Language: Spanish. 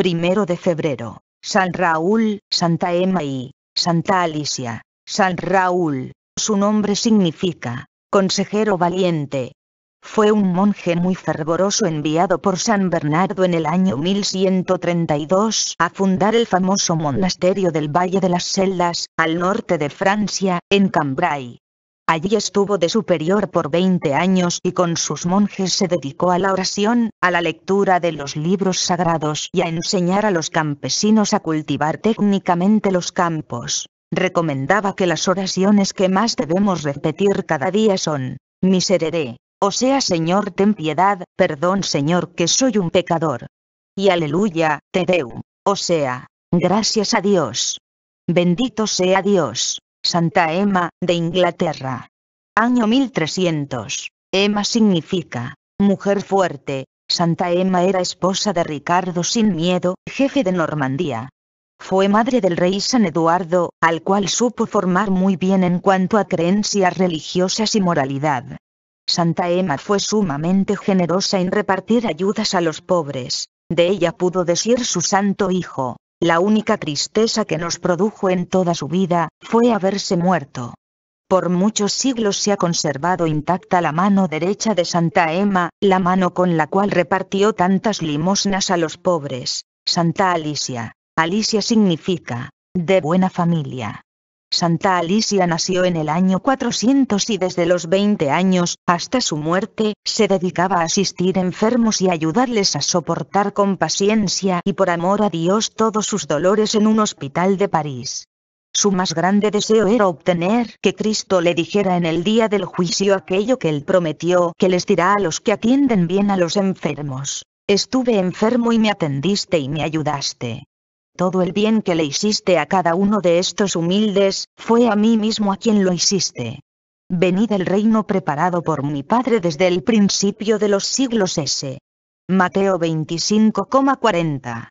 Primero de febrero, San Raúl, Santa Emma y Santa Alicia. San Raúl, su nombre significa, consejero valiente. Fue un monje muy fervoroso enviado por San Bernardo en el año 1132 a fundar el famoso monasterio del Valle de las Celdas, al norte de Francia, en Cambrai. Allí estuvo de superior por 20 años y con sus monjes se dedicó a la oración, a la lectura de los libros sagrados y a enseñar a los campesinos a cultivar técnicamente los campos. Recomendaba que las oraciones que más debemos repetir cada día son, Miserere, o sea Señor ten piedad, perdón Señor que soy un pecador. Y aleluya, Te Deum, o sea, gracias a Dios. Bendito sea Dios. Santa Emma, de Inglaterra. Año 1300. Emma significa, mujer fuerte. Santa Emma era esposa de Ricardo sin miedo, jefe de Normandía. Fue madre del rey San Eduardo, al cual supo formar muy bien en cuanto a creencias religiosas y moralidad. Santa Emma fue sumamente generosa en repartir ayudas a los pobres, de ella pudo decir su santo hijo. La única tristeza que nos produjo en toda su vida, fue haberse muerto. Por muchos siglos se ha conservado intacta la mano derecha de Santa Emma, la mano con la cual repartió tantas limosnas a los pobres. Santa Alicia. Alicia significa, de buena familia. Santa Alicia nació en el año 400 y desde los 20 años, hasta su muerte, se dedicaba a asistir enfermos y ayudarles a soportar con paciencia y por amor a Dios todos sus dolores en un hospital de París. Su más grande deseo era obtener que Cristo le dijera en el día del juicio aquello que él prometió que les dirá a los que atienden bien a los enfermos. Estuve enfermo y me atendiste y me ayudaste. Todo el bien que le hiciste a cada uno de estos humildes, fue a mí mismo a quien lo hiciste. Venid el reino preparado por mi Padre desde el principio de los siglos S. Mateo 25,40